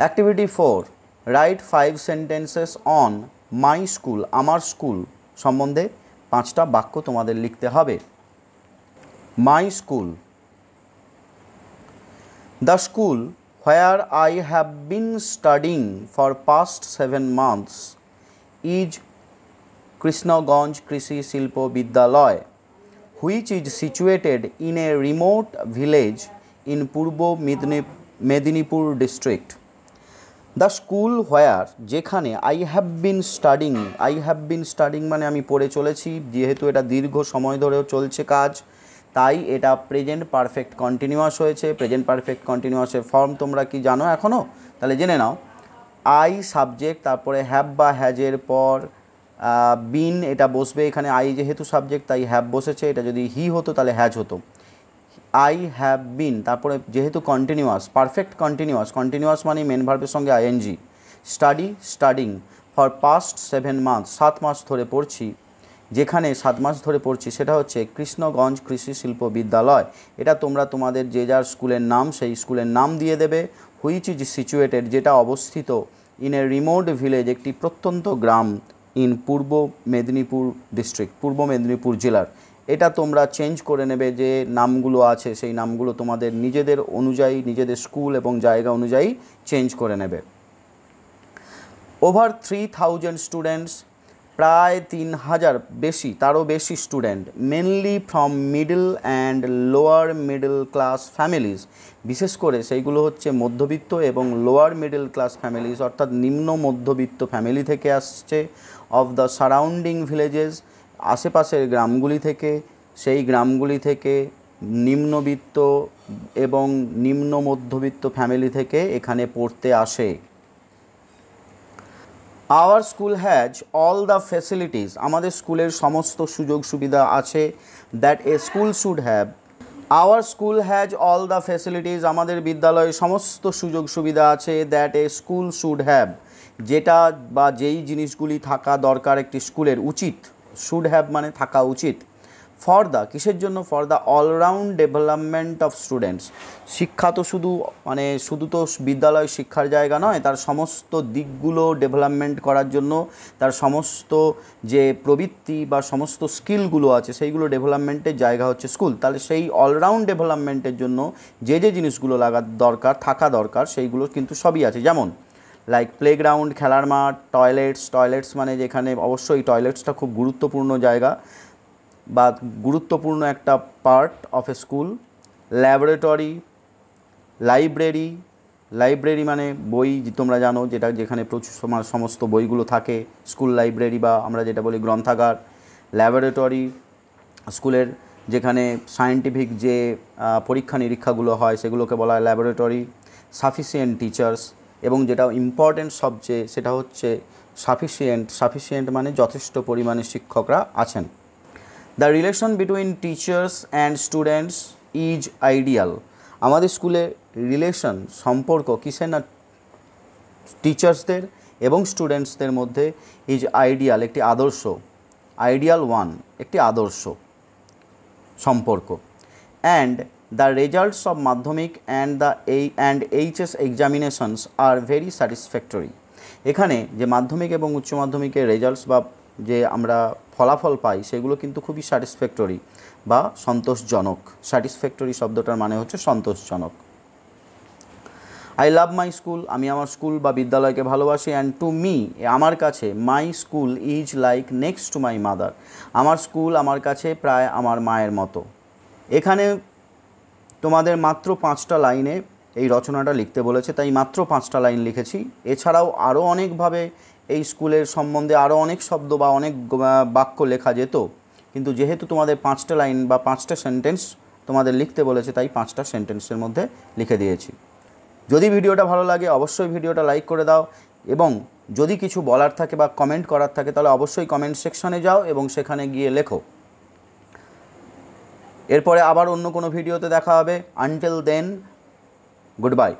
activity four write five sentences on my school আমার স্কুল সম্বন্ধে পাঁচটা বাক্য তোমাদের লিখতে হবে my school the school where I have been studying for past seven months is Krishnaganj Krishi Shilpa Vidyalaya which is situated in a remote village in Purba Medinipur district the school where যেখানে I have been studying I have been studying মানে আমি পড়ে চলেছি যেহেতু এটা দীর্ঘ সময় ধরেও চলছে কাজ তাই এটা প্রেজেন্ট পারফেক্ট কন্টিনিউয়াস হয়েছে প্রেজেন্ট পারফেক্ট কন্টিনিউয়াসের ফর্ম তোমরা কি জানো এখনও তাহলে জেনে নাও আই সাবজেক্ট তারপরে হ্যাভ বা হ্যাজের পর বিন এটা বসবে এখানে আই যেহেতু সাবজেক্ট তাই হ্যাভ বসেছে এটা যদি হি হতো তাহলে হ্যাজ হতো আই হ্যাভ বিন তারপরে যেহেতু কন্টিনিউয়াস পারফেক্ট কন্টিনিউয়াস কন্টিনিউয়াস মানে মেন ভার্বের সঙ্গে ING study studying for past seven month সাত মাস ধরে পড়ছি যেখানে সাত মাস ধরে পড়ছি সেটা হচ্ছে কৃষ্ণগঞ্জ কৃষি শিল্প বিদ্যালয় এটা তোমরা তোমাদের যে যার স্কুলের নাম সেই স্কুলের নাম দিয়ে দেবে হুইচ ইজ সিচুয়েটেড যেটা অবস্থিত ইন এ রিমোট ভিলেজ একটি প্রত্যন্ত গ্রাম ইন পূর্ব মেদিনীপুর ডিস্ট্রিক্ট পূর্ব মেদিনীপুর জেলার এটা তোমরা চেঞ্জ করে নেবে যে নামগুলো আছে সেই নামগুলো তোমাদের নিজেদের অনুযায়ী নিজেদের স্কুল এবং জায়গা অনুযায়ী চেঞ্জ করে নেবে ওভার থ্রি থাউজেন্ড স্টুডেন্টস প্রায় তিন হাজার বেশি তারও বেশি student mainly from middle and lower middle class families বিশেষ করে সেইগুলো হচ্ছে মধ্যবিত্ত এবং লোয়ার মিডল ক্লাস ফ্যামিলিজ অর্থাৎ নিম্ন মধ্যবিত্ত ফ্যামিলি থেকে আসছে অফ দ্য সারাউন্ডিং ভিলেজেস আশেপাশের গ্রামগুলি থেকে সেই গ্রামগুলি থেকে নিম্নবিত্ত এবং নিম্ন মধ্যবিত্ত ফ্যামিলি থেকে এখানে পড়তে আসে our school has all the facilities আমাদের স্কুলের সমস্ত সুযোগ সুবিধা আছে that a school should have our school has all the facilities আমাদের বিদ্যালয়ে সমস্ত সুযোগ সুবিধা আছে that a school should have যেটা বা যেই জিনিসগুলি থাকা দরকার একটি স্কুলের উচিত শুড হ্যাভ মানে থাকা উচিত ফর দ্য কিসের জন্য for the all round development of students শিক্ষা তো শুধু মানে শুধু তো বিদ্যালয় শিক্ষার জায়গা নয় তার সমস্ত দিকগুলো ডেভেলপমেন্ট করার জন্য তার সমস্ত যে প্রবৃত্তি বা সমস্ত স্কিলগুলো আছে সেইগুলো ডেভেলপমেন্টের জায়গা হচ্ছে স্কুল তাহলে সেই অলরাউন্ড ডেভেলপমেন্টের জন্য যে যে জিনিসগুলো লাগা দরকার থাকা দরকার সেইগুলো কিন্তু সবই আছে যেমন লাইক প্লেগ্রাউন্ড খেলার মাঠ টয়লেটস টয়লেটস মানে যেখানে অবশ্যই টয়লেটসটা খুব গুরুত্বপূর্ণ জায়গা বা গুরুত্বপূর্ণ একটা part of a school laboratory library library মানে বই যে তোমরা জানো যেটা যেখানে প্রচুর মানে সমস্ত বইগুলো থাকে স্কুল লাইব্রেরি বা আমরা যেটা বলি গ্রন্থাগার ল্যাবরেটরি স্কুলের যেখানে সায়েন্টিফিক যে পরীক্ষা নিরীক্ষাগুলো হয় সেগুলোকে বলা হয় ল্যাবরেটরি সাফিসিয়েন্ট টিচার্স এবং যেটা ইম্পর্টেন্ট সবচেয়ে সেটা হচ্ছে সাফিসিয়েন্ট সাফিসিয়েন্ট মানে যথেষ্ট পরিমাণে শিক্ষকরা আছেন the relation between teachers and students is ideal আমাদের স্কুলে রিলেশন সম্পর্ক কিসে না টিচার্সদের এবং স্টুডেন্টসদের মধ্যে ইজ আইডিয়াল একটি আদর্শ আইডিয়াল ওয়ান একটি আদর্শ সম্পর্ক and the results of Madhyamik and the এই and HS examinations are very satisfactory এখানে যে মাধ্যমিক এবং উচ্চ মাধ্যমিকের রেজাল্টস বা যে আমরা ফলাফল পাই সেগুলো কিন্তু খুবই স্যাটিসফ্যাক্টরি বা সন্তোষজনক স্যাটিসফ্যাক্টরি শব্দটার মানে হচ্ছে সন্তোষজনক আই লাভ মাই স্কুল আমি আমার স্কুল বা বিদ্যালয়কে ভালোবাসি অ্যান্ড টু মি আমার কাছে my school is like next to my mother আমার স্কুল আমার কাছে প্রায় আমার মায়ের মতো এখানে তোমাদের মাত্র পাঁচটা লাইনে এই রচনাটা লিখতে বলেছে তাই মাত্র পাঁচটা লাইন লিখেছি এছাড়াও আরও অনেকভাবে এই স্কুলের সম্বন্ধে আরও অনেক শব্দ বা অনেক বাক্য লেখা যেত কিন্তু যেহেতু তোমাদের পাঁচটা লাইন বা পাঁচটা সেন্টেন্স তোমাদের লিখতে বলেছে তাই পাঁচটা সেন্টেন্সের মধ্যে লিখে দিয়েছি যদি ভিডিওটা ভালো লাগে অবশ্যই ভিডিওটা লাইক করে দাও এবং যদি কিছু বলার থাকে বা কমেন্ট করার থাকে তাহলে অবশ্যই কমেন্ট সেকশানে যাও এবং সেখানে গিয়ে লেখো এরপরে আবার অন্য কোনো ভিডিওতে দেখা হবে আনটিল দেন গুড বাই